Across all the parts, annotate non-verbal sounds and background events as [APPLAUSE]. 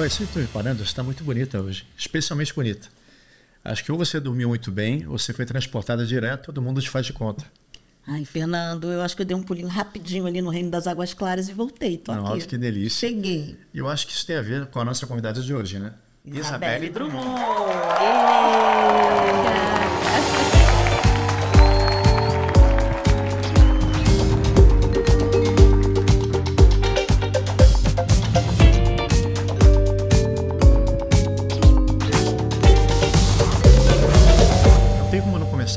Ué, vocês estão reparando? Você está muito bonita hoje. Especialmente bonita. Acho que ou você dormiu muito bem, ou você foi transportada direto, todo mundo te faz de conta. Ai, Fernando, eu acho que eu dei um pulinho rapidinho ali no Reino das Águas Claras e voltei. Tô aqui. que delícia. Cheguei. E eu acho que isso tem a ver com a nossa convidada de hoje, né? Isabelle Drummond. Drummond.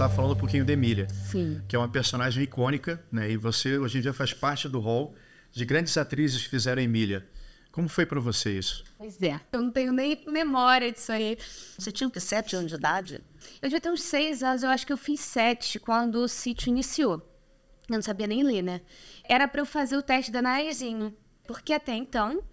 começar falando um pouquinho de Emília, Sim. que é uma personagem icônica, né? E você hoje em dia faz parte do hall de grandes atrizes que fizeram Emília. Como foi para você isso? Pois é, eu não tenho nem memória disso aí. Você tinha que sete anos de idade? Eu devia ter uns seis anos, eu acho que eu fiz sete quando o sítio iniciou. Eu não sabia nem ler, né? Era para eu fazer o teste da narizinho, porque até então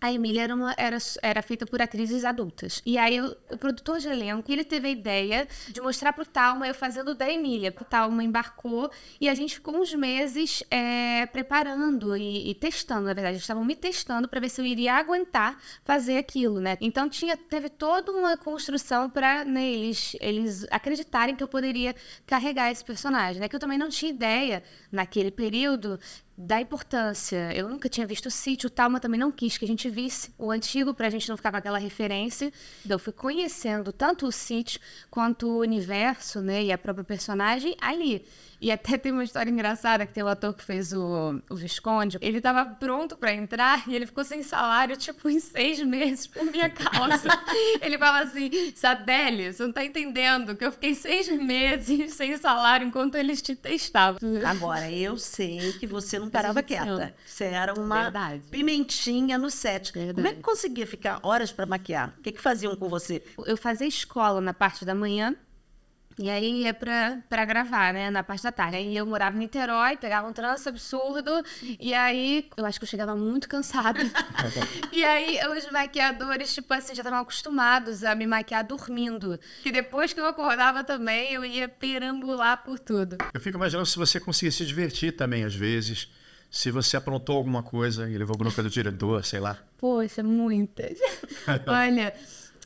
a Emília era, uma, era, era, feita por atrizes adultas. E aí o produtor de elenco, ele teve a ideia de mostrar pro Talma eu fazendo da Emília. O Talma embarcou e a gente ficou uns meses é, preparando e, e, testando, na verdade. Eles estavam me testando para ver se eu iria aguentar fazer aquilo, né? Então tinha, teve toda uma construção para né, eles, eles acreditarem que eu poderia carregar esse personagem, né? Que eu também não tinha ideia naquele período da importância. Eu nunca tinha visto o sítio, o Talma também não quis que a gente visse o antigo para a gente não ficar com aquela referência. Então, eu fui conhecendo tanto o sítio quanto o universo, né, e a própria personagem ali. E até tem uma história engraçada que tem o ator que fez o, o Visconde. Ele tava pronto para entrar e ele ficou sem salário, tipo, em seis meses por minha causa. [LAUGHS] ele falava assim: Sadeli, você não tá entendendo que eu fiquei seis meses sem salário enquanto eles te testavam. Agora, eu sei que você não parava quieta. Você era uma Verdade. pimentinha no set. Verdade. Como é que conseguia ficar horas para maquiar? O que, que faziam com você? Eu fazia escola na parte da manhã e aí ia pra, pra gravar, né? Na parte da tarde. Aí eu morava em Niterói, pegava um trânsito absurdo. E aí, eu acho que eu chegava muito cansada. [LAUGHS] e aí, os maquiadores, tipo assim, já estavam acostumados a me maquiar dormindo. Que depois que eu acordava também, eu ia perambular por tudo. Eu fico imaginando se você conseguia se divertir também, às vezes. Se você aprontou alguma coisa e levou bronca do diretor, sei lá. Poxa, é muitas. [LAUGHS] Olha,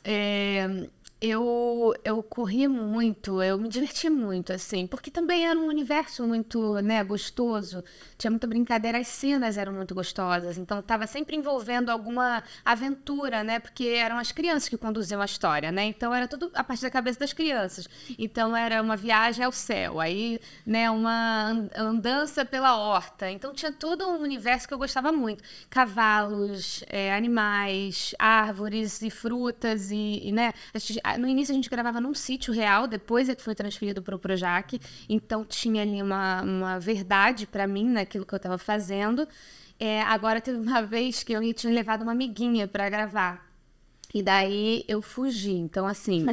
é eu, eu corri muito, eu me diverti muito, assim, porque também era um universo muito, né, gostoso, tinha muita brincadeira, as cenas eram muito gostosas, então estava sempre envolvendo alguma aventura, né, porque eram as crianças que conduziam a história, né, então era tudo a partir da cabeça das crianças, então era uma viagem ao céu, aí, né, uma andança pela horta, então tinha todo um universo que eu gostava muito, cavalos, é, animais, árvores e frutas e, e né, no início a gente gravava num sítio real, depois é que foi transferido para o Projac, então tinha ali uma, uma verdade para mim naquilo né, que eu estava fazendo. É, agora teve uma [LAUGHS] vez que eu tinha levado uma amiguinha para gravar. E daí eu fugi. Então, assim, [LAUGHS]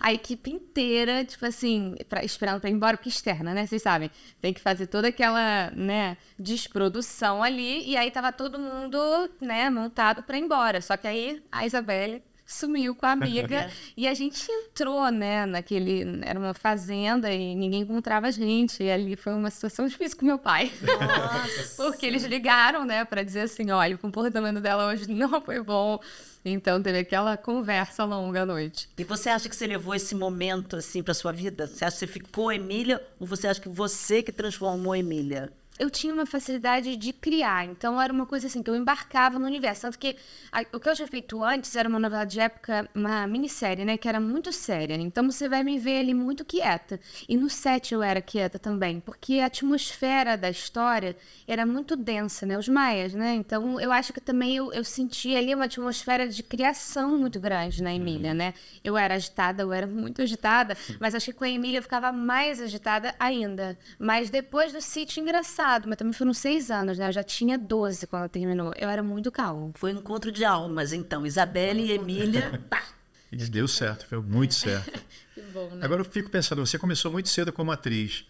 a equipe inteira, tipo assim, pra, esperando pra ir embora, porque externa, né? Vocês sabem, tem que fazer toda aquela, né, desprodução ali. E aí tava todo mundo, né, montado pra ir embora. Só que aí a Isabelle sumiu com a amiga. [LAUGHS] É. e a gente entrou, né, naquele. Era uma fazenda e ninguém encontrava a gente. E ali foi uma situação difícil com meu pai. [LAUGHS] Porque eles ligaram, né, para dizer assim: olha, o comportamento dela hoje [LAUGHS] não foi bom. Então teve aquela conversa longa à noite. E você acha que você levou esse momento assim para sua vida? Você acha que você ficou Emília ou você acha que você que transformou Emília? eu tinha uma facilidade de criar. Então era uma coisa assim, que eu embarcava no universo. Tanto que a, o que eu tinha feito antes era uma novela de época, uma minissérie, né? Que era muito séria. Então você vai me ver ali muito quieta. E no set eu era quieta também, porque a atmosfera da história era muito densa, né? Os maias, né? Então eu acho que também eu, eu sentia ali uma atmosfera de criação muito grande na Emília, uhum. né? Eu era agitada, eu era muito agitada, mas acho que com a Emília eu ficava mais agitada ainda. Mas depois do sítio, engraçado mas também foram seis anos, né? Eu já tinha 12 quando ela terminou. Eu era muito calma. Foi um encontro de almas, então. Isabelle e Emília. Pá. [LAUGHS] Tá. E deu certo, foi muito certo. [LAUGHS] que bom, né? Agora eu fico pensando, você começou muito cedo como atriz.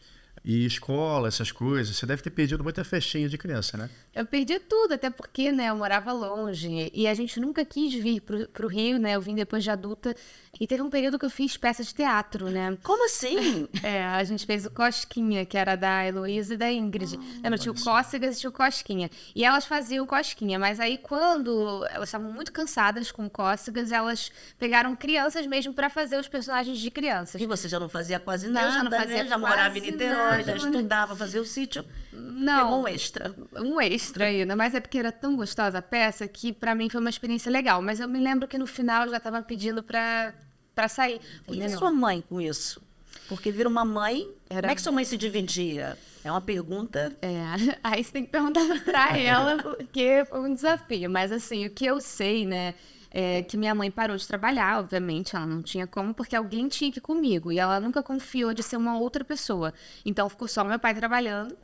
E escola, essas coisas. Você deve ter perdido muita festinha de criança, né? Eu perdi tudo, até porque, né, eu morava longe. E a gente nunca quis vir pro, pro Rio, né? Eu vim depois de adulta. E teve um período que eu fiz peças de teatro, né? Como assim? [LAUGHS] É, a gente fez o Cosquinha, que era da Heloísa e da Ingrid. Ah, Lembra? Tinha o Cócegas e tinha o Cosquinha. E elas faziam Cosquinha, mas aí quando elas estavam muito cansadas com Cócegas, elas pegaram crianças mesmo para fazer os personagens de crianças. E você já não fazia quase nada, eu já não né? fazia né? Já morava em Niterói loja, estudava, fazia o sítio. Não. É um extra. Um extra ainda, mas é porque era tão gostosa a peça que para mim foi uma experiência legal. Mas eu me lembro que no final eu já estava pedindo para para sair. E a sua mãe com isso? Porque vira uma mãe. Era... Como é que sua mãe se dividia? É uma pergunta. É, [LAUGHS] aí você tem que perguntar para [LAUGHS] ela, porque foi um desafio. Mas assim, o que eu sei, né? É, que minha mãe parou de trabalhar, obviamente, ela não tinha como, porque alguém tinha que ir comigo. E ela nunca confiou de ser uma outra pessoa. Então ficou só meu pai trabalhando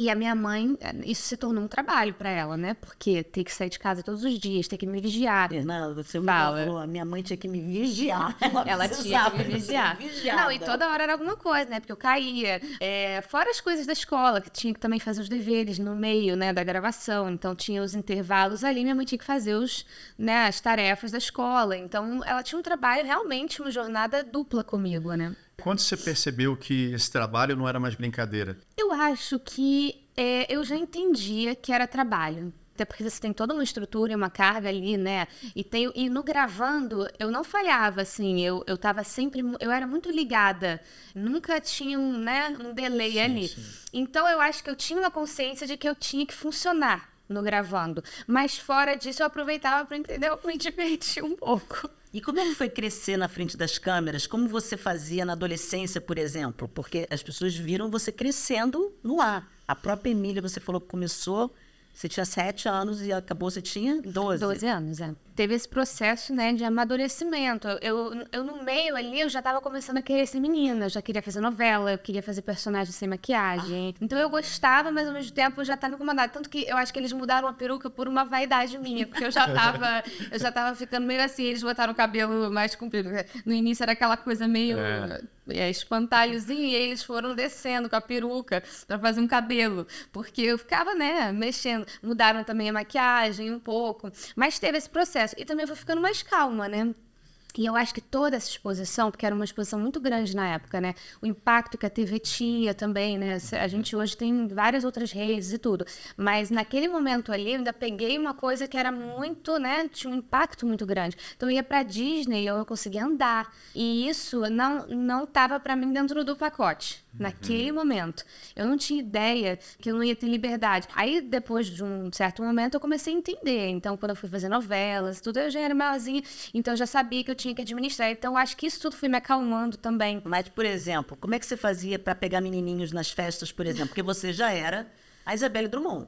e a minha mãe, eh, isso se tornou um trabalho para ela, né? Porque ter que sair de casa todos os dias, ter que me vigiar. Fernanda, você me falou, a minha mãe tinha que me vigiar. [LAUGHS] Ela, ela tinha que me vigiar. Não, e toda hora era alguma coisa, né? Porque eu caía. É, fora as coisas da escola, que tinha que também fazer os deveres no meio, né, da gravação. Então tinha os intervalos ali, minha mãe tinha que fazer os, né, as tarefas da escola. Então ela tinha um trabalho realmente, uma jornada dupla comigo, né? Quando você percebeu que esse trabalho não era mais brincadeira? Eu acho que é, eu já entendia que era trabalho. Até porque você tem toda uma estrutura e uma carga ali, né? E, tem, e no gravando, eu não falhava, assim. Eu, eu tava sempre. Eu era muito ligada. Nunca tinha um, né, um delay sim, ali. Sim. Então eu acho que eu tinha uma consciência de que eu tinha que funcionar no gravando. Mas fora disso, eu aproveitava para, entender, eu me [LAUGHS] divertir um pouco. E como é que foi crescer na frente das câmeras? Como você fazia na adolescência, por exemplo? Porque as pessoas viram você crescendo no ar. A própria Emília, você falou que começou, você tinha sete anos e acabou, você tinha 12. 12 anos, é teve esse processo, né, de amadurecimento. Eu, eu no meio ali, eu já tava começando a querer ser menina, eu já queria fazer novela, eu queria fazer personagem sem maquiagem. Ah. Então eu gostava, mas ao mesmo tempo eu já tava incomodada. Tanto que eu acho que eles mudaram a peruca por uma vaidade minha, porque eu já tava, eu já tava ficando meio assim, eles botaram o cabelo mais comprido. No início era aquela coisa meio... É é, espantalhozinho, e eles foram descendo com a peruca para fazer um cabelo, porque eu ficava, né, mexendo. Mudaram também a maquiagem um pouco, mas teve esse processo processo. E também foi ficando mais calma, né? E eu acho que toda essa exposição, porque era uma exposição muito grande na época, né? O impacto que a TV tinha também, né? A gente hoje tem várias outras redes e tudo. Mas naquele momento ali, eu ainda peguei uma coisa que era muito, né? Tinha um impacto muito grande. Então eu ia pra Disney eu conseguia andar. E isso não não tava para mim dentro do pacote naquele momento. Eu não tinha ideia que eu não ia ter liberdade. Aí, depois de um certo momento, eu comecei a entender. Então, quando eu fui fazer novelas, tudo, eu já era maiorzinha, então eu já sabia que eu tinha que administrar. Então, acho que isso tudo foi me acalmando também. Mas, por exemplo, como é que você fazia para pegar menininhos nas festas, por exemplo? Porque você já era a Isabelle Drummond.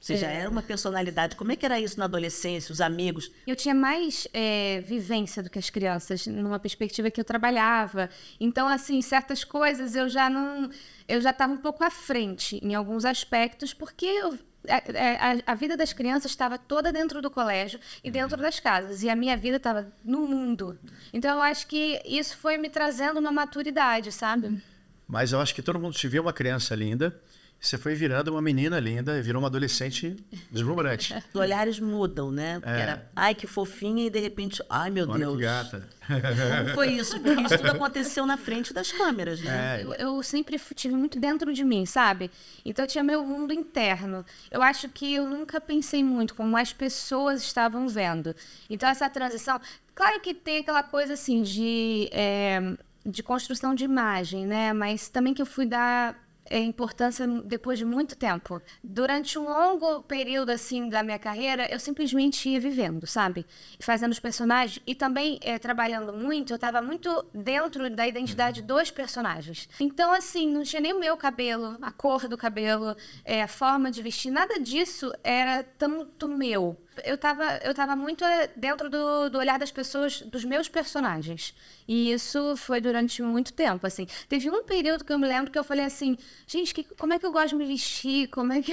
Você é. já era uma personalidade. Como é que era isso na adolescência, os amigos? Eu tinha mais é, vivência do que as crianças, numa perspectiva que eu trabalhava. Então, assim, certas coisas eu já não. Eu já estava um pouco à frente em alguns aspectos, porque eu, a, a, a, vida das crianças estava toda dentro do colégio e uhum. dentro das casas. E a minha vida estava no mundo. Então eu acho que isso foi me trazendo uma maturidade, sabe? Mas eu acho que todo mundo te vê uma criança linda. Você foi virando uma menina linda, virou uma adolescente deslumbrante. [LAUGHS] Os olhares mudam, né? é. era, ai, que fofinha, e de repente, ai, meu Olha Deus. Que gata. foi isso? Porque isso tudo aconteceu na frente das câmeras, né? É. Eu, eu, sempre tive muito dentro de mim, sabe? Então eu tinha meu mundo interno. Eu acho que eu nunca pensei muito como as pessoas estavam vendo. Então essa transição. Claro que tem aquela coisa assim de. É, de construção de imagem, né? Mas também que eu fui dar é, importância depois de muito tempo. Durante um longo período, assim, da minha carreira, eu simplesmente ia vivendo, sabe? Fazendo os personagens e também é, trabalhando muito, eu estava muito dentro da identidade uhum. dos personagens. Então, assim, não tinha nem o meu cabelo, a cor do cabelo, é, a forma de vestir, nada disso era tanto meu eu estava eu tava muito eh, dentro do, do olhar das pessoas, dos meus personagens. E isso foi durante muito tempo, assim. Teve um período que eu me lembro que eu falei assim, gente, que, como é que eu gosto de me vestir? Como é que...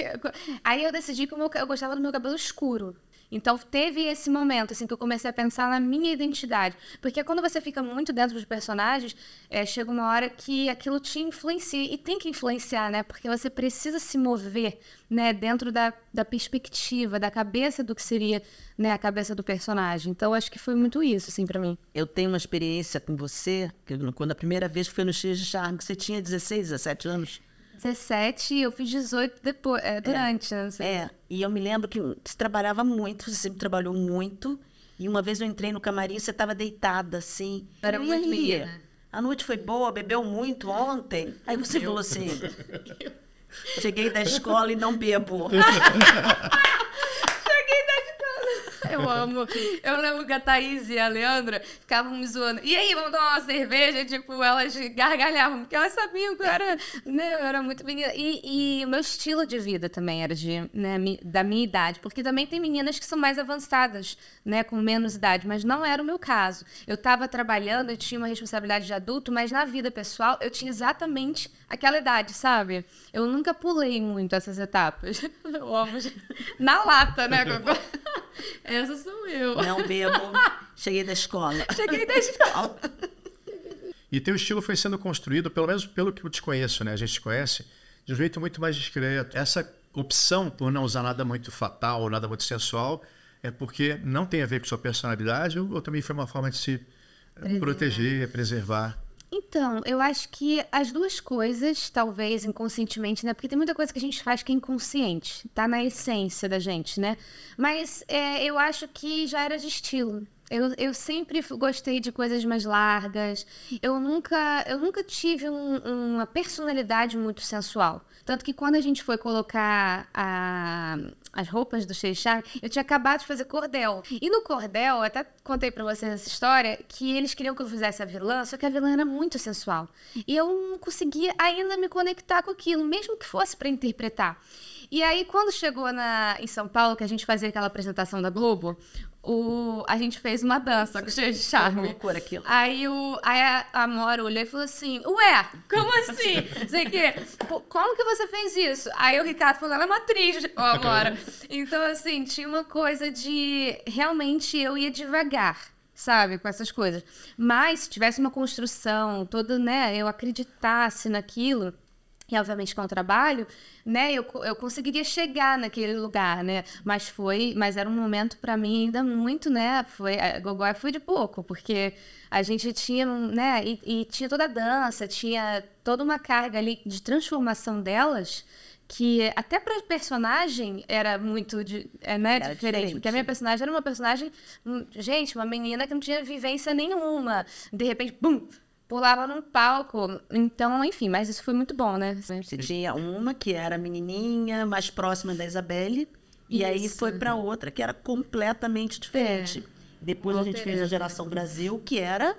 Aí eu decidi que eu gostava do meu cabelo escuro. Então teve esse momento assim que eu comecei a pensar na minha identidade, porque quando você fica muito dentro dos personagens, é, chega uma hora que aquilo te influencia e tem que influenciar, né? Porque você precisa se mover, né, dentro da, da perspectiva, da cabeça do que seria, né, a cabeça do personagem. Então acho que foi muito isso assim para mim. Eu tenho uma experiência com você, que quando a primeira vez foi no X de Charme, você tinha 16, 17 anos. 17 e eu fiz 18 depois, é, durante. Né, é, é, e eu me lembro que você trabalhava muito, você sempre trabalhou muito. E uma vez eu entrei no camarim, você estava deitada assim. Era muito menina. Né? A noite foi boa, bebeu muito ontem. Aí você falou assim: Cheguei da escola e não bebo. [LAUGHS] Eu amo. Eu lembro que a Thaís e a Leandra ficavam me zoando. E aí, vamos tomar uma cerveja? Tipo, elas gargalhavam, porque elas sabiam que eu era, né, eu era muito menina. E, e o meu estilo de vida também era de, né, da minha idade, porque também tem meninas que são mais avançadas, né, com menos idade, mas não era o meu caso. Eu estava trabalhando, eu tinha uma responsabilidade de adulto, mas na vida pessoal eu tinha exatamente aquela idade, sabe? Eu nunca pulei muito essas etapas. [LAUGHS] Eu amo. Na lata, né? é [LAUGHS] essa sou eu. Não bebo. [LAUGHS] Cheguei da escola. Cheguei da escola. [LAUGHS] E teu estilo foi sendo construído, pelo menos pelo que eu te conheço, né? A gente te conhece, de um jeito muito mais discreto. Essa opção por não usar nada muito fatal ou nada muito sensual é porque não tem a ver com sua personalidade ou, ou também foi uma forma de se Preservar. proteger, preservar. Então, eu acho que as duas coisas, talvez inconscientemente, né? Porque tem muita coisa que a gente faz que é inconsciente, tá na essência da gente, né? Mas é, eu acho que já era de estilo. Eu, eu sempre gostei de coisas mais largas. Eu nunca, eu nunca tive um, uma personalidade muito sensual. Tanto que quando a gente foi colocar a, as roupas do Shechan, eu tinha acabado de fazer cordel. E no cordel, até contei para vocês essa história, que eles queriam que eu fizesse a vilã, só que a vilã era muito sensual. E eu não conseguia ainda me conectar com aquilo, mesmo que fosse para interpretar. E aí, quando chegou na, em São Paulo, que a gente fazia aquela apresentação da Globo, o, a gente fez uma dança com cheio de charme. É loucura aquilo. Aí, o, aí a, a Mora olhou e falou assim: Ué, como assim? Sei que, como que você fez isso? Aí o Ricardo falou: Ela é uma atriz, ó, Amora. Então, assim, tinha uma coisa de. Realmente eu ia devagar sabe, com essas coisas. Mas se tivesse uma construção, todo, né, eu acreditasse naquilo, e obviamente com o trabalho, né, eu, eu conseguiria chegar naquele lugar, né, mas foi, mas era um momento para mim ainda muito, né, foi, a foi de pouco, porque a gente tinha, né, e, e tinha toda a dança, tinha toda uma carga ali de transformação delas, que até para personagem era muito de, é, né, era diferente, diferente, Porque a minha personagem era uma personagem, hum, gente, uma menina que não tinha vivência nenhuma. De repente, bum, pulava num palco. Então, enfim, mas isso foi muito bom, né? Você tinha uma que era menininha, mais próxima da Isabelle, e aí foi para outra que era completamente diferente. É. Depois Alterante. a gente fez a Geração Brasil, que era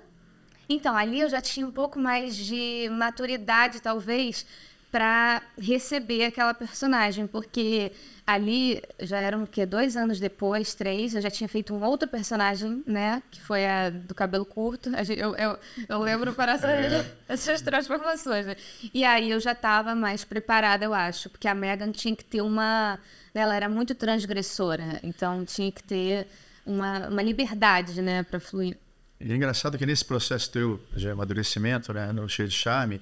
então, ali eu já tinha um pouco mais de maturidade, talvez, para receber aquela personagem, porque ali já eram quê? Dois anos depois, três, eu já tinha feito um outro personagem, né? Que foi a do cabelo curto. Eu, eu, eu lembro para essas, é. essas transformações. Né? E aí eu já estava mais preparada, eu acho, porque a Megan tinha que ter uma. Né? Ela era muito transgressora, então tinha que ter uma, uma liberdade, né, para fluir. E é engraçado que nesse processo teu de amadurecimento, né, no Cheio de Charme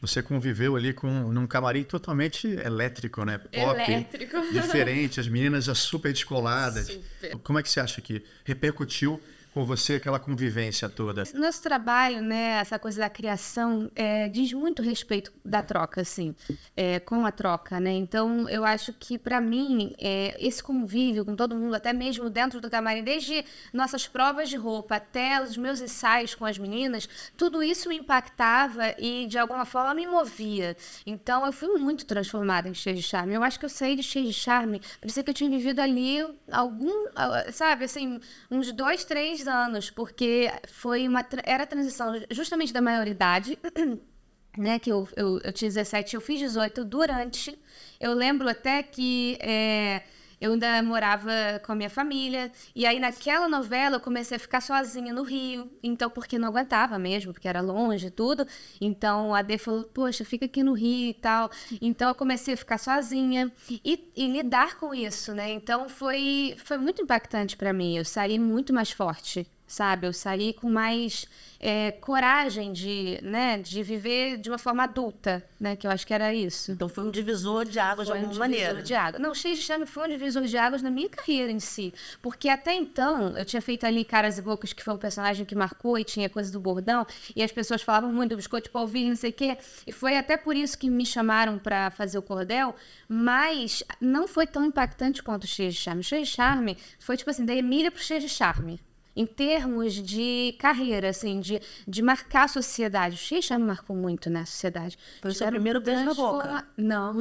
você conviveu ali com num camarim totalmente elétrico, né? Pop, elétrico. [LAUGHS] diferente, as meninas já super descoladas. Super. Como é que você acha que repercutiu com você, aquela convivência toda? Nosso trabalho, né, essa coisa da criação, é, diz muito respeito da troca, assim, é, com a troca, né? Então, eu acho que, para mim, é, esse convívio com todo mundo, até mesmo dentro do camarim, desde nossas provas de roupa até os meus ensaios com as meninas, tudo isso me impactava e, de alguma forma, me movia. Então, eu fui muito transformada em Cheia de Charme. Eu acho que eu saí de Cheia de Charme, parecia que eu tinha vivido ali algum, ah, sabe, assim, uns dois, três anos, porque foi uma, era a transição justamente da maioridade, [CLEARS THROAT] né? Que eu, eu, eu tinha 17, eu fiz 18 durante. Eu lembro até que. É, eu ainda morava com a minha família. E aí, naquela novela, eu comecei a ficar sozinha no Rio. Então, porque não aguentava mesmo, porque era longe e tudo. Então, a D falou, poxa, fica aqui no Rio e tal. Então, eu comecei a ficar sozinha e, e lidar com isso, né? Então, foi, foi muito impactante para mim. Eu saí muito mais forte sabe? Eu saí com mais é, coragem de, né, de viver de uma forma adulta, né? Que eu acho que era isso. Então foi um divisor de águas foi de alguma um divisor maneira. De águas Não, Cheio de Chame foi um divisor de águas na minha carreira em si, porque até então eu tinha feito ali Caras e Bocas, que foi um personagem que marcou e tinha coisa do bordão, e as pessoas falavam muito do biscoito de polvilho, não sei o quê, e foi até por isso que me chamaram para fazer o cordel, mas não foi tão impactante quanto o Cheio de Charme. O Cheio de Charme foi tipo assim, da Emília pro Cheio de Charme em termos de carreira, assim, de, de marcar a sociedade. O X já me marcou muito na sociedade. Foi o seu primeiro beijo na boca? Não.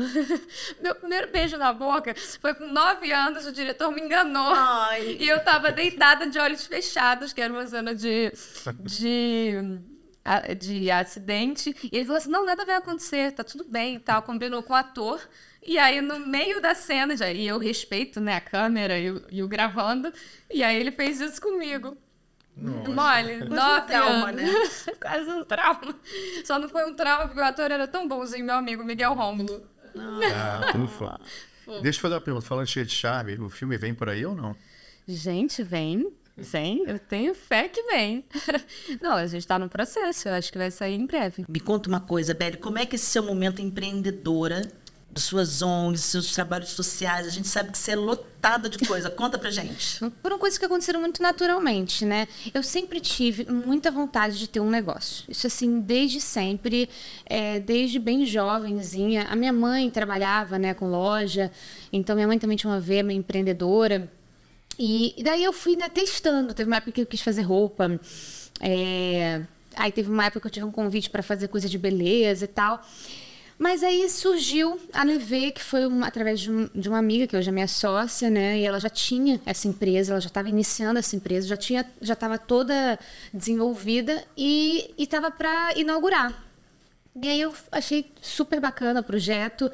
[LAUGHS] Meu primeiro beijo na boca foi com nove anos, o diretor me enganou. Ai. E eu estava deitada de olhos fechados, que era uma zona de... de de acidente. E ele falou assim: não, nada vai acontecer, tá tudo bem e tal. Combinou com o ator e aí, no meio da cena, já, e eu respeito, né, a câmera e o gravando, e aí ele fez isso comigo. Nossa. Mole, Quase um trauma, né? [LAUGHS] Quase um trauma. Só não foi um trauma porque o ator era tão bonzinho, meu amigo Miguel Rômulo. Ah, ufa. [LAUGHS] Deixa eu fazer uma pergunta. Falando cheio de charme, o filme vem por aí ou não? Gente, vem. Vem, eu tenho fé que vem. [LAUGHS] Não, a gente está no processo, eu acho que vai sair em breve. Me conta uma coisa, Beli, como é que é esse seu momento empreendedora suas ONGs, seus trabalhos sociais. A gente sabe que você é lotada de coisa. [LAUGHS] Conta pra gente. Foram coisas que aconteceram muito naturalmente, né? Eu sempre tive muita vontade de ter um negócio. Isso, assim, desde sempre, é, desde bem jovenzinha. A minha mãe trabalhava né, com loja, então minha mãe também tinha uma veia empreendedora. E, e daí eu fui né, testando. Teve uma época que eu quis fazer roupa. É... Aí teve uma época que eu tive um convite para fazer coisa de beleza e tal. Mas aí surgiu a Neve, que foi através de, um, de, uma amiga, que hoje é minha sócia, né? E ela já tinha essa empresa, ela já estava iniciando essa empresa, já tinha, já estava toda desenvolvida e estava para inaugurar. E aí eu achei super bacana o projeto,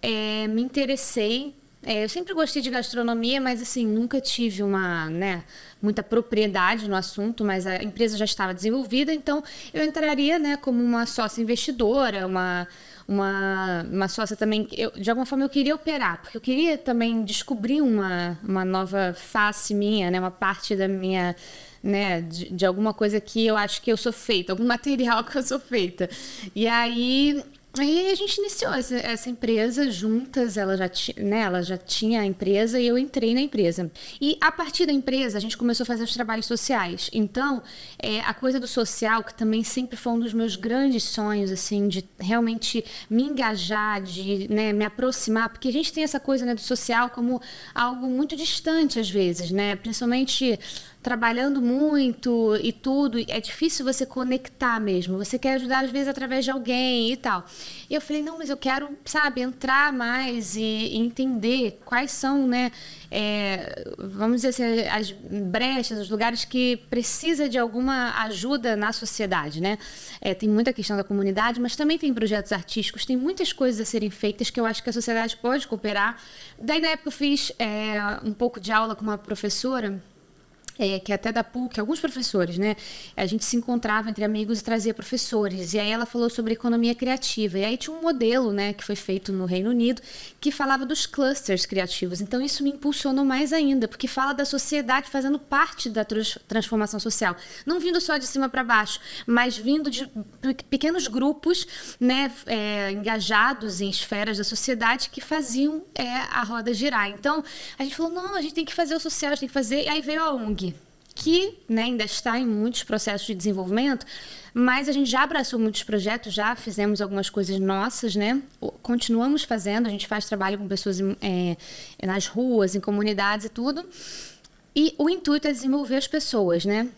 é, me interessei. É, eu sempre gostei de gastronomia, mas assim, nunca tive uma, né, muita propriedade no assunto, mas a empresa já estava desenvolvida, então eu entraria, né, como uma sócia investidora, uma uma, uma sócia também. Eu, de alguma forma eu queria operar, porque eu queria também descobrir uma, uma nova face minha, né? Uma parte da minha. Né, de, de alguma coisa que eu acho que eu sou feita, algum material [LAUGHS] que eu sou feita. E aí Aí a gente iniciou essa, essa empresa juntas, ela já, né, ela já tinha a empresa e eu entrei na empresa. E a partir da empresa, a gente começou a fazer os trabalhos sociais. Então, é, a coisa do social, que também sempre foi um dos meus grandes sonhos, assim, de realmente me engajar, de né, me aproximar, porque a gente tem essa coisa né, do social como algo muito distante às vezes, né? Principalmente trabalhando muito e tudo, é difícil você conectar mesmo. Você quer ajudar, às vezes, através de alguém e tal. E eu falei, não, mas eu quero, sabe, entrar mais e, entender quais são, né, é, vamos dizer assim, as brechas, os lugares que precisa de alguma ajuda na sociedade, né? É, tem muita questão da comunidade, mas também tem projetos artísticos, tem muitas coisas a serem feitas que eu acho que a sociedade pode cooperar. Daí, na época, eu fiz é, um pouco de aula com uma professora é, que é até da PUC, alguns professores, né? A gente se encontrava entre amigos e trazia professores. E aí ela falou sobre economia criativa. E aí tinha um modelo, né, que foi feito no Reino Unido, que falava dos clusters criativos. Então isso me impulsionou mais ainda, porque fala da sociedade fazendo parte da transformação social. Não vindo só de cima para baixo, mas vindo de pequenos grupos, né, é, engajados em esferas da sociedade que faziam é, a roda girar. Então a gente falou: não, a gente tem que fazer o social, a gente tem que fazer. E aí veio a ONG que né, ainda está em muitos processos de desenvolvimento, mas a gente já abraçou muitos projetos, já fizemos algumas coisas nossas, né? Continuamos fazendo, a gente faz trabalho com pessoas é, nas ruas, em comunidades e tudo. E o intuito é desenvolver as pessoas, né?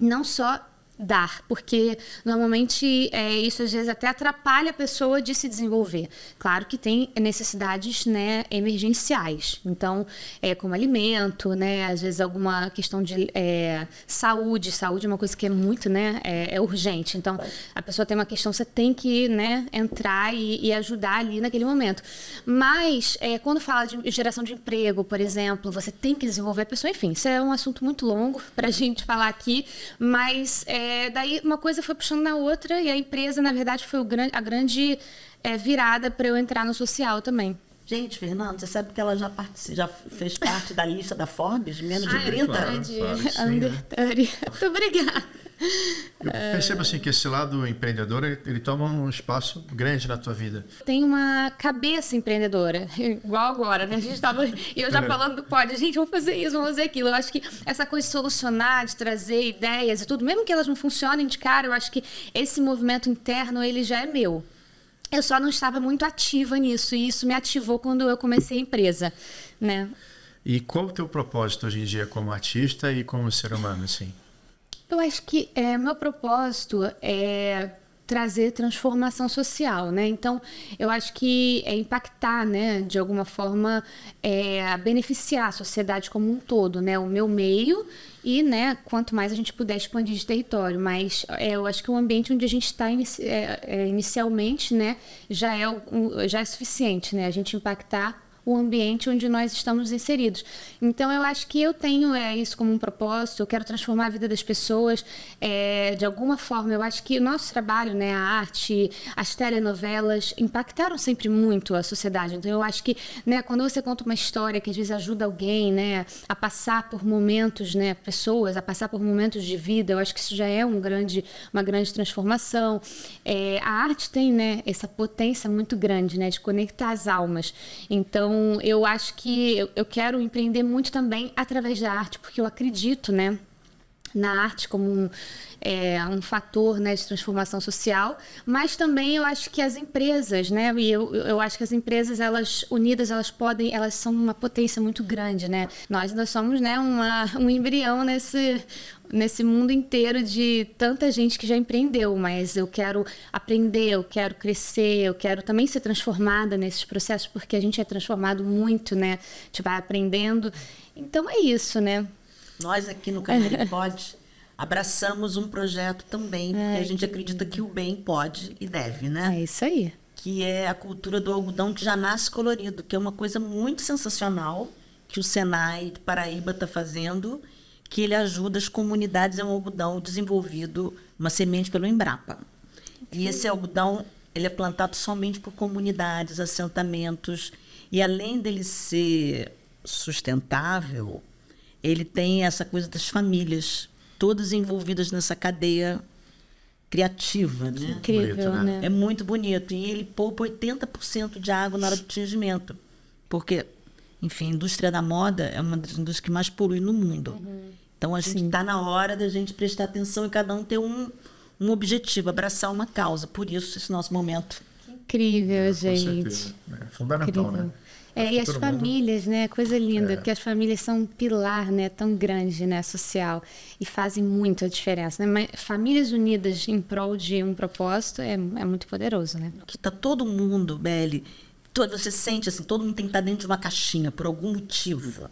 Não só dar, porque normalmente é, isso às vezes até atrapalha a pessoa de se desenvolver. Claro que tem necessidades né, emergenciais, então é, como alimento, né, às vezes alguma questão de é, saúde, saúde é uma coisa que é muito, né, é, é, urgente. Então a pessoa tem uma questão, você tem que né, entrar e, e ajudar ali naquele momento. Mas é, quando fala de geração de emprego, por exemplo, você tem que desenvolver a pessoa. Enfim, isso é um assunto muito longo para a [LAUGHS] gente falar aqui, mas é, é, daí uma coisa foi puxando na outra e a empresa, na verdade, foi grande, a grande é, virada para eu entrar no social também. Gente, Fernando, você sabe que ela já, já fez parte da lista da Forbes? Menos de 30? Claro, é claro, né? Under 30. [LAUGHS] Muito obrigada. Eu percebo assim que esse lado empreendedor ele, toma um espaço grande na tua vida. Tem uma cabeça empreendedora, [LAUGHS] igual agora, né? A gente tava eu já é falando pode, gente, vamos fazer isso, vamos fazer aquilo. Eu acho que essa coisa de solucionar, de trazer ideias e tudo, mesmo que elas não funcionem de cara, eu acho que esse movimento interno ele já é meu. Eu só não estava muito ativa nisso e isso me ativou quando eu comecei a empresa, né? E qual o teu propósito hoje em dia como artista e como ser humano, assim? Eu acho que é, meu propósito é trazer transformação social, né? Então, eu acho que é impactar, né, de alguma forma, é, beneficiar a sociedade como um todo, né? O meu meio e, né, quanto mais a gente puder expandir de território. Mas é, eu acho que o ambiente onde a gente está inici é, é, inicialmente, né, já é, já é suficiente, né? A gente impactar o ambiente onde nós estamos inseridos. Então, eu acho que eu tenho é, isso como um propósito, eu quero transformar a vida das pessoas é, de alguma forma. Eu acho que o nosso trabalho, né, a arte, as telenovelas, impactaram sempre muito a sociedade. Então, eu acho que né, quando você conta uma história que às vezes ajuda alguém né, a passar por momentos, né, pessoas a passar por momentos de vida, eu acho que isso já é um grande, uma grande transformação. É, a arte tem né, essa potência muito grande né, de conectar as almas. Então, então, eu acho que eu, eu quero empreender muito também através da arte, porque eu acredito, né? na arte como um, é, um fator né, de transformação social, mas também eu acho que as empresas, né, e eu, eu acho que as empresas elas unidas elas podem, elas são uma potência muito grande, né? Nós ainda somos né, uma, um embrião nesse nesse mundo inteiro de tanta gente que já empreendeu, mas eu quero aprender, eu quero crescer, eu quero também ser transformada nesses processos, porque a gente é transformado muito, né? A gente vai aprendendo. Então é isso, né? Nós aqui no Carreira Pode [LAUGHS] abraçamos um projeto também, porque é, a gente que... acredita que o bem pode e deve, né? É isso aí. Que é a cultura do algodão que já nasce colorido, que é uma coisa muito sensacional que o Senai de Paraíba está fazendo que ele ajuda as comunidades, é um algodão desenvolvido, uma semente pelo Embrapa. E esse algodão ele é plantado somente por comunidades, assentamentos. E além dele ser sustentável, ele tem essa coisa das famílias, todas envolvidas nessa cadeia criativa, né? Incrível, bonito, né? né? É muito bonito. E ele poupa 80% de água na hora do tingimento. Porque enfim, a indústria da moda é uma das indústrias que mais polui no mundo. Uhum. Então, assim, está na hora da gente prestar atenção e cada um ter um, um objetivo, abraçar uma causa. Por isso, esse nosso momento. incrível, é, gente. É fundamental, né? incrível. né? É, e as famílias, mundo... né? Coisa linda, é. porque as famílias são um pilar, né? Tão grande, né? Social e fazem muito a diferença, né? Mas famílias unidas em prol de um propósito é, é muito poderoso, né? Que tá todo mundo, Beli, você sente assim, todo mundo tem que estar dentro de uma caixinha, por algum motivo.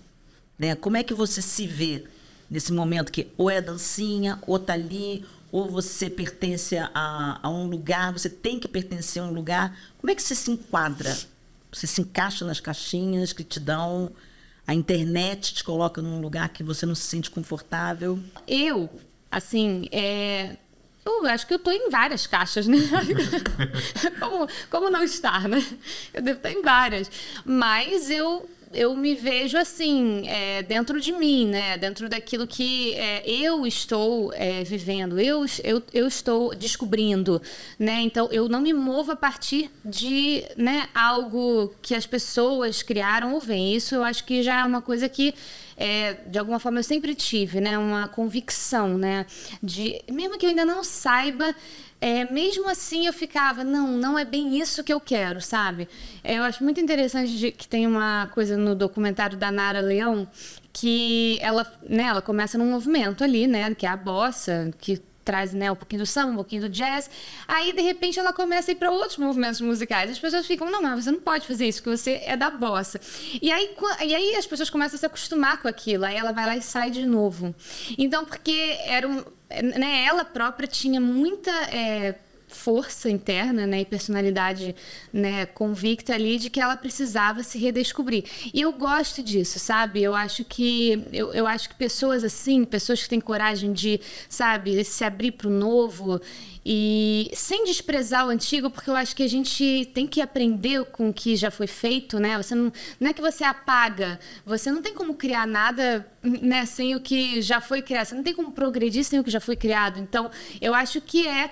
Né? Como é que você se vê nesse momento que ou é dancinha, ou tá ali, ou você pertence a, a um lugar, você tem que pertencer a um lugar. Como é que você se enquadra? Você se encaixa nas caixinhas que te dão. A internet te coloca num lugar que você não se sente confortável? Eu, assim, é, eu acho que eu estou em várias caixas, né? [LAUGHS] como, como não estar, né? Eu devo estar em várias. Mas eu eu me vejo assim, é, dentro de mim, né? Dentro daquilo que é, eu estou é, vivendo, eu, eu, eu estou descobrindo, né? Então, eu não me movo a partir de né, algo que as pessoas criaram ou veem. Isso eu acho que já é uma coisa que é, de alguma forma, eu sempre tive, né? Uma convicção, né? De, mesmo que eu ainda não saiba, é, mesmo assim eu ficava, não, não é bem isso que eu quero, sabe? É, eu acho muito interessante de, que tem uma coisa no documentário da Nara Leão, que ela, né, ela começa num movimento ali, né? Que é a bossa, que traz né, um pouquinho do samba, um pouquinho do jazz. Aí, de repente, ela começa a ir para outros movimentos musicais. As pessoas ficam, não, mas você não pode fazer isso, que você é da bossa. E aí, e aí as pessoas começam a se acostumar com aquilo. Aí ela vai lá e sai de novo. Então, porque era um, né, ela própria tinha muita. É, força interna né, e personalidade né, convicta ali de que ela precisava se redescobrir. E eu gosto disso, sabe? Eu acho que eu, eu acho que pessoas assim, pessoas que têm coragem de, sabe, se abrir para o novo e sem desprezar o antigo, porque eu acho que a gente tem que aprender com o que já foi feito, né? Você não, não é que você apaga, você não tem como criar nada né, sem o que já foi criado, você não tem como progredir sem o que já foi criado. Então, eu acho que é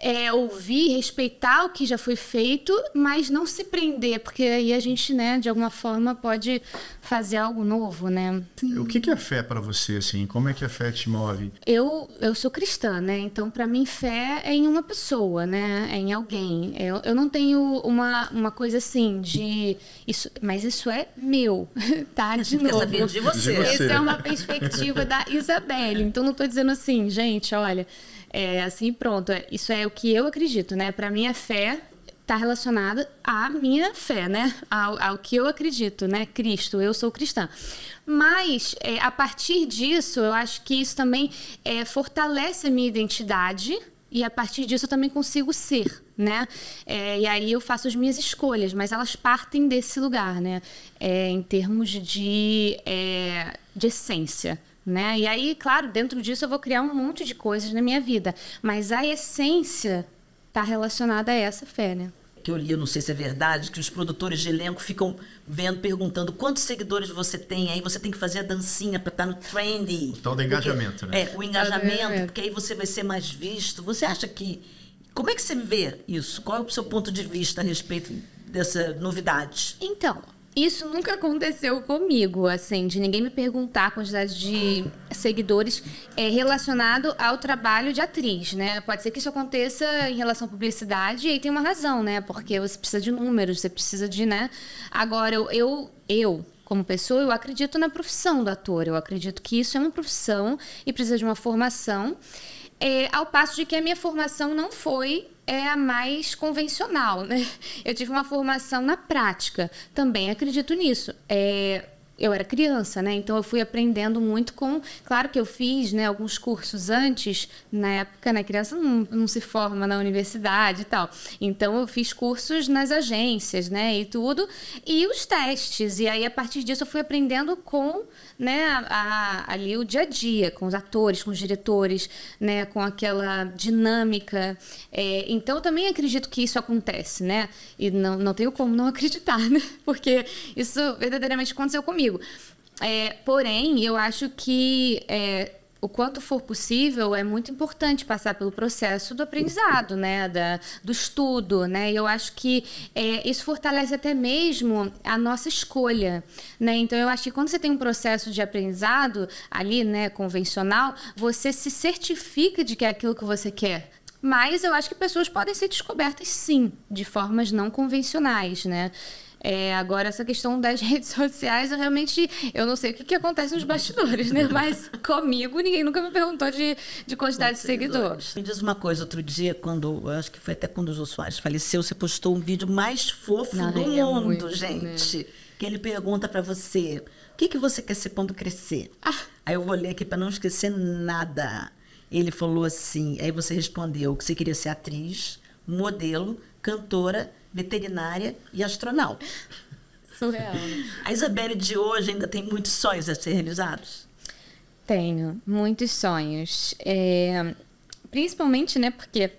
é, ouvir, respeitar o que já foi feito, mas não se prender, porque aí a gente, né, de alguma forma pode fazer algo novo, né? Sim. O que, é fé para você, assim? Como é que a fé te move? Eu, eu sou cristã, né? Então, para mim, fé é em uma pessoa, né? É em alguém. Eu, eu não tenho uma, uma coisa assim de... Isso, mas isso é meu, [LAUGHS] tá? De novo. Quer saber de você. Isso é uma perspectiva da Isabelle. Então, não estou dizendo assim, gente, olha... É, assim, pronto. É, isso é o que eu acredito, né? Para mim, a fé está relacionada à minha fé, né? Ao, ao, que eu acredito, né? Cristo, eu sou cristã. Mas, é, a partir disso, eu acho que isso também é, fortalece a minha identidade e a partir disso eu também consigo ser, né? É, e aí eu faço as minhas escolhas, mas elas partem desse lugar, né? É, em termos de, é, de essência né? E aí, claro, dentro disso eu vou criar um monte de coisas na minha vida, mas a essência está relacionada a essa fé, né? Que eu li, eu não sei se é verdade, que os produtores de elenco ficam vendo, perguntando quantos seguidores você tem, aí você tem que fazer a dancinha para estar tá no trendy. O do engajamento, porque, né? É, o engajamento, é. porque aí você vai ser mais visto. Você acha que. Como é que você vê isso? Qual é o seu ponto de vista a respeito dessa novidade? Então, isso nunca aconteceu comigo, assim, de ninguém me perguntar a quantidade de seguidores é, relacionado ao trabalho de atriz, né? Pode ser que isso aconteça em relação à publicidade e aí tem uma razão, né? Porque você precisa de números, você precisa de, né? Agora, eu, eu, eu como pessoa, eu acredito na profissão do ator, eu acredito que isso é uma profissão e precisa de uma formação. É, ao passo de que a minha formação não foi é a mais convencional, né? Eu tive uma formação na prática, também acredito nisso. É, eu era criança, né? Então eu fui aprendendo muito com. Claro que eu fiz né, alguns cursos antes, na época, né? Criança não, não se forma na universidade e tal. Então eu fiz cursos nas agências, né? E tudo. E os testes. E aí, a partir disso, eu fui aprendendo com né, a, a, ali o dia a dia, com os atores, com os diretores, né? Com aquela dinâmica. É, então eu também acredito que isso acontece, né? E não, não tenho como não acreditar, [LAUGHS] né? Porque isso verdadeiramente aconteceu comigo comigo. É, porém, eu acho que é, o quanto for possível, é muito importante passar pelo processo do aprendizado, né? Da, do estudo, né? eu acho que é, isso fortalece até mesmo a nossa escolha, né? Então, eu acho que quando você tem um processo de aprendizado ali, né, convencional, você se certifica de que é aquilo que você quer. Mas eu acho que pessoas podem ser descobertas, sim, de formas não convencionais, né? É, agora, essa questão das [LAUGHS] redes sociais, eu realmente eu não sei o que, que acontece nos bastidores, né? Mas comigo ninguém nunca me perguntou de, de quantidade de seguidores. Me diz uma coisa, outro dia, quando acho que foi até quando o Jô Soares faleceu, você postou um vídeo mais fofo não, do é mundo, muito, né? gente. Né? Que ele pergunta para você: o que, que você quer ser quando crescer? Ah. Aí eu vou ler aqui para não esquecer nada. Ele falou assim, aí você respondeu que você queria ser atriz, modelo, cantora veterinária e astronauta. Surreal. Né? A Isabelle de hoje ainda tem muitos sonhos a ser realizados? Tenho, muitos sonhos. É, principalmente, né, porque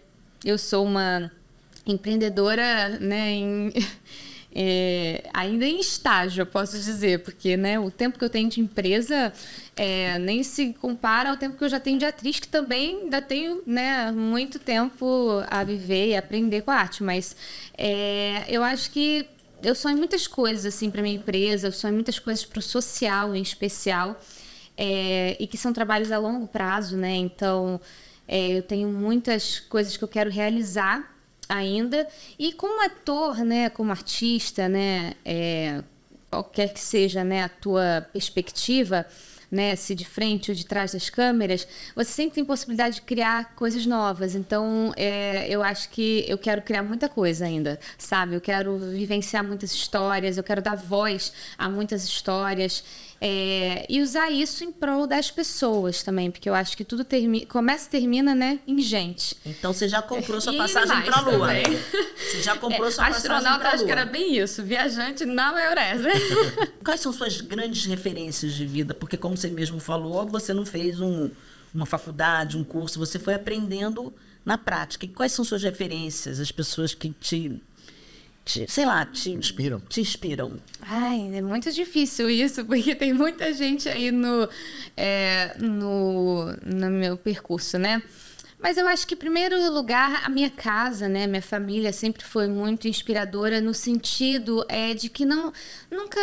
eu sou uma empreendedora, né, em é, ainda em estágio, eu posso dizer, porque né, o tempo que eu tenho de empresa é, nem se compara ao tempo que eu já tenho de atriz, que também ainda tenho né, muito tempo a viver e aprender com a arte, mas é, eu acho que eu sonho muitas coisas assim para minha empresa, eu sonho muitas coisas para o social em especial, é, e que são trabalhos a longo prazo, né? Então é, eu tenho muitas coisas que eu quero realizar ainda. E como ator, né, como artista, né, é, qualquer que seja né, a tua perspectiva, né, se de frente ou de trás das câmeras, você sempre tem possibilidade de criar coisas novas. Então, é, eu acho que eu quero criar muita coisa ainda, sabe? Eu quero vivenciar muitas histórias, eu quero dar voz a muitas histórias. É, e usar isso em prol das pessoas também, porque eu acho que tudo termi começa e termina, né, em gente. Então você já comprou sua passagem para a Lua. Também. Você já é, comprou é, sua passagem para a Lua. Astronauta, acho que era bem isso, viajante na Eurésia. [LAUGHS] Quais são suas grandes referências de vida? Porque como você mesmo falou, você não fez um, uma faculdade, um curso, você foi aprendendo na prática. E quais são suas referências, as pessoas que te te, sei lá, te inspiram. Te inspiram. Ai, é muito difícil isso, porque tem muita gente aí no, é, no, no meu percurso, né? Mas eu acho que, em primeiro lugar, a minha casa, né? Minha família sempre foi muito inspiradora no sentido é, de que não, nunca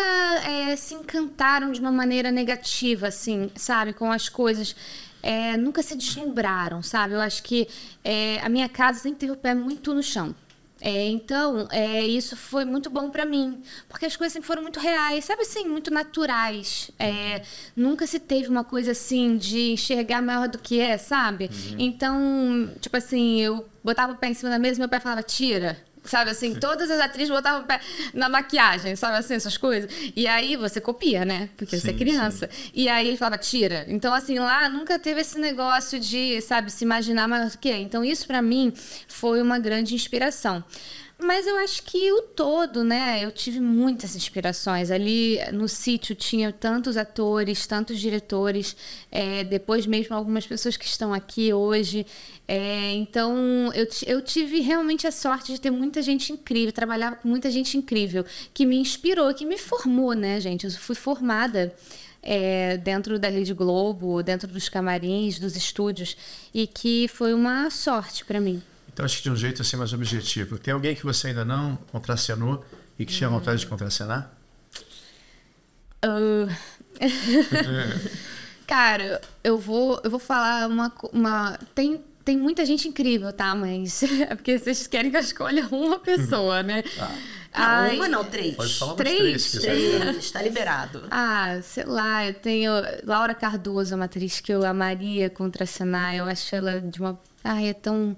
é, se encantaram de uma maneira negativa, assim, sabe? Com as coisas. É, nunca se deslumbraram, sabe? Eu acho que é, a minha casa sempre teve o pé muito no chão. É, então, é, isso foi muito bom para mim, porque as coisas sempre foram muito reais, sabe assim, muito naturais. É, nunca se teve uma coisa assim de enxergar maior do que é, sabe? Uhum. Então, tipo assim, eu botava o pé em cima da mesa e meu pai falava, tira sabe assim, todas as atrizes botavam pé na maquiagem, sabe assim, essas coisas. E aí você copia, né? Porque sim, você é criança. Sim. E aí ele falava, tira. Então, assim, lá nunca teve esse negócio de, sabe, se imaginar mais o que é. Então, isso para mim foi uma grande inspiração. Mas eu acho que o todo, né? Eu tive muitas inspirações. Ali no sítio tinha tantos atores, tantos diretores, é, depois mesmo algumas pessoas que estão aqui hoje. É, então eu, eu tive realmente a sorte de ter muita gente incrível, trabalhar com muita gente incrível, que me inspirou, que me formou, né, gente? Eu fui formada. É, dentro da Rede Globo, dentro dos camarins, dos estúdios, e que foi uma sorte para mim. Então, acho que de um jeito assim mais objetivo. Tem alguém que você ainda não contracenou e que tinha vontade de contracenar? Uh... [LAUGHS] Cara, eu vou, eu vou falar uma, uma. Tem, tem muita gente incrível, tá? Mas [LAUGHS] é porque vocês querem que eu escolha uma pessoa, né? Tá. Ah. Não, uma não, três. Pode falar três. três, três. Está liberado. Ah, sei lá, eu tenho. Laura Cardoso, uma atriz que eu amaria contracenar. Eu acho ela de uma. Ai, é tão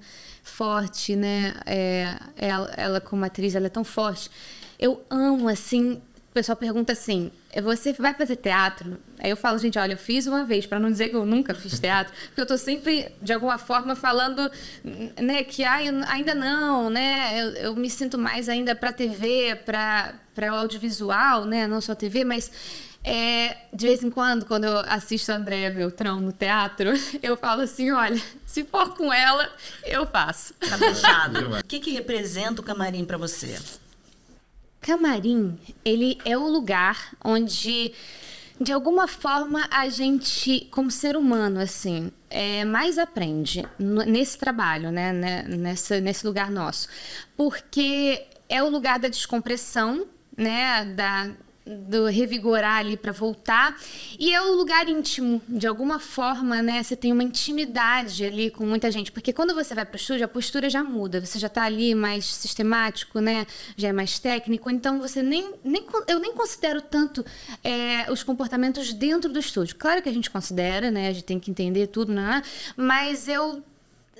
forte, né? É, ela, é, ela, como atriz, ela é tão forte. Eu amo, assim. O pessoal pergunta assim: é, você vai fazer teatro? Aí eu falo, gente, olha, eu fiz uma vez, para não dizer que eu nunca fiz teatro, porque eu tô sempre, de alguma forma, falando, né, que ah, ainda não, né, eu, eu me sinto mais ainda para TV, para audiovisual, né, não só TV, mas é, de vez em quando, quando eu assisto a Andréa Beltrão no teatro, [LAUGHS] eu falo assim: olha, se for com ela, eu faço. Tá [LAUGHS] o que, que representa o camarim para você? Camarim, ele é o lugar onde, de alguma forma, a gente, como ser humano, assim, é, mais aprende nesse trabalho, né, né? Nessa, nesse lugar nosso. Porque é o lugar da descompressão, né? Da do revigorar ali para voltar. E é o um lugar íntimo, de alguma forma, né? Você tem uma intimidade ali com muita gente, porque quando você vai para o estúdio, a postura já muda, você já tá ali mais sistemático, né? Já é mais técnico, então você nem, nem eu nem considero tanto é, os comportamentos dentro do estúdio. Claro que a gente considera, né? A gente tem que entender tudo, né? Mas eu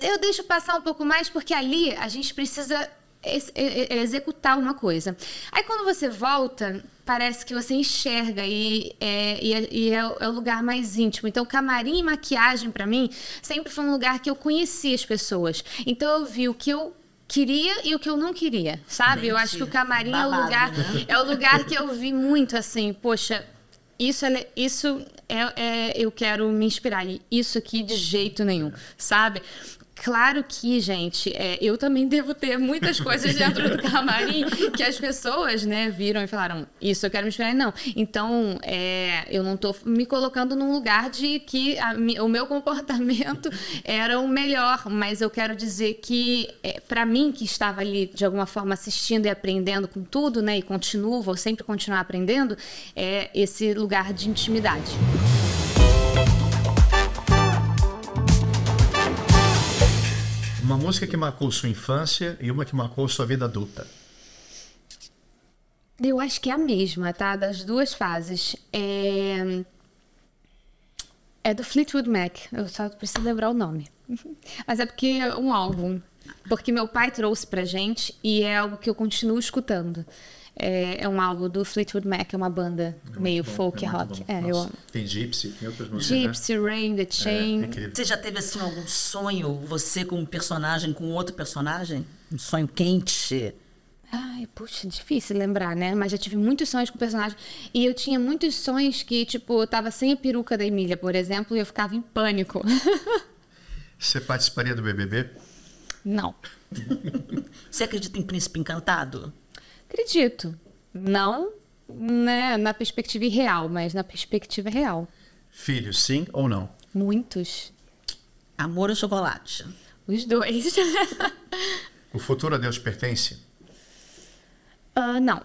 eu deixo passar um pouco mais porque ali a gente precisa é, é, é executar uma coisa. Aí quando você volta, parece que você enxerga e, é, e é, e é, é o lugar mais íntimo. Então, camarim e maquiagem, para mim, sempre foi um lugar que eu conheci as pessoas. Então, eu vi o que eu queria e o que eu não queria, sabe? Mentira. Eu acho que o camarim Babado, é o lugar né? é o lugar que eu vi muito assim, poxa, isso é, isso é, é, eu quero me inspirar e isso aqui de jeito nenhum, sabe? Claro que, gente, é, eu também devo ter muitas [LAUGHS] coisas dentro do camarim que as pessoas, né, viram e falaram: Isso eu quero me esperar. Não. Então, é, eu não estou me colocando num lugar de que a, o meu comportamento era o melhor, mas eu quero dizer que, é, para mim, que estava ali de alguma forma assistindo e aprendendo com tudo, né, e continuo, vou sempre continuar aprendendo, é esse lugar de intimidade. Uma música que marcou sua infância e uma que marcou sua vida adulta. Eu acho que é a mesma, tá? Das duas fases. É, é do Fleetwood Mac. Eu só preciso lembrar o nome. [LAUGHS] Mas é porque é um álbum. Porque meu pai trouxe pra gente e é algo que eu continuo escutando. É, é, um álbum do Fleetwood Mac, é uma banda é meio bom, folk é rock. É, eu amo. Tem Gypsy, tem outras músicas. Né? Gypsy, né? Rain, The é, é Chain. você já teve assim algum sonho, você com um personagem, com outro personagem? Um sonho quente? Ai, puxa, difícil lembrar, né? Mas já tive muitos sonhos com o personagem. E eu tinha muitos sonhos que, tipo, eu tava sem a peruca da Emília, por exemplo, e eu ficava em pânico. [LAUGHS] Você participaria do BBB? Não. você acredita em Príncipe Encantado? Acredito. Não né, na perspectiva irreal, mas na perspectiva real. Filhos, sim ou não? Muitos. Amor ou chocolate? Os dois. [LAUGHS] o futuro a Deus pertence? Uh, não.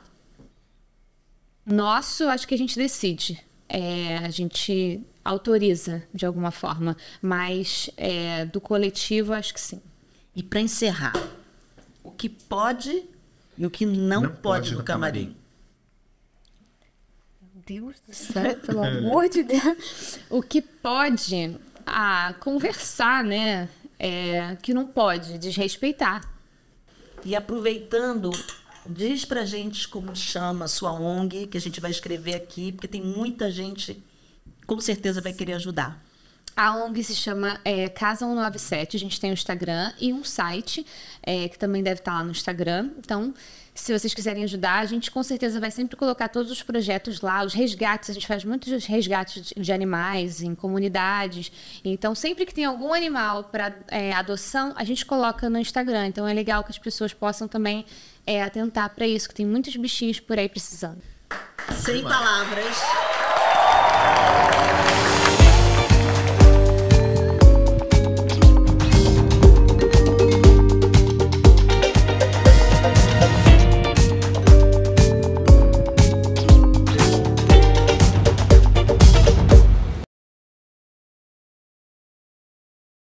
Nosso, acho que a gente decide. É, a gente autoriza de alguma forma, mas é, do coletivo acho que sim. E para encerrar, o que pode e o que não, não pode, pode, no camarim. camarim. Deus do céu, pelo amor de Deus. O que pode ah, conversar, né? É, que não pode desrespeitar. E aproveitando, diz pra gente como chama a sua ONG, que a gente vai escrever aqui, porque tem muita gente com certeza vai querer ajudar. A ONG se chama é, Casa 197, a gente tem o um Instagram e um site é, que também deve estar lá no Instagram. Então, se vocês quiserem ajudar, a gente com certeza vai sempre colocar todos os projetos lá, os resgates, a gente faz muitos resgates de animais em comunidades. Então, sempre que tem algum animal para é, adoção, a gente coloca no Instagram. Então, é legal que as pessoas possam também é, atentar para isso, que tem muitos bichinhos por aí precisando. Sem palavras.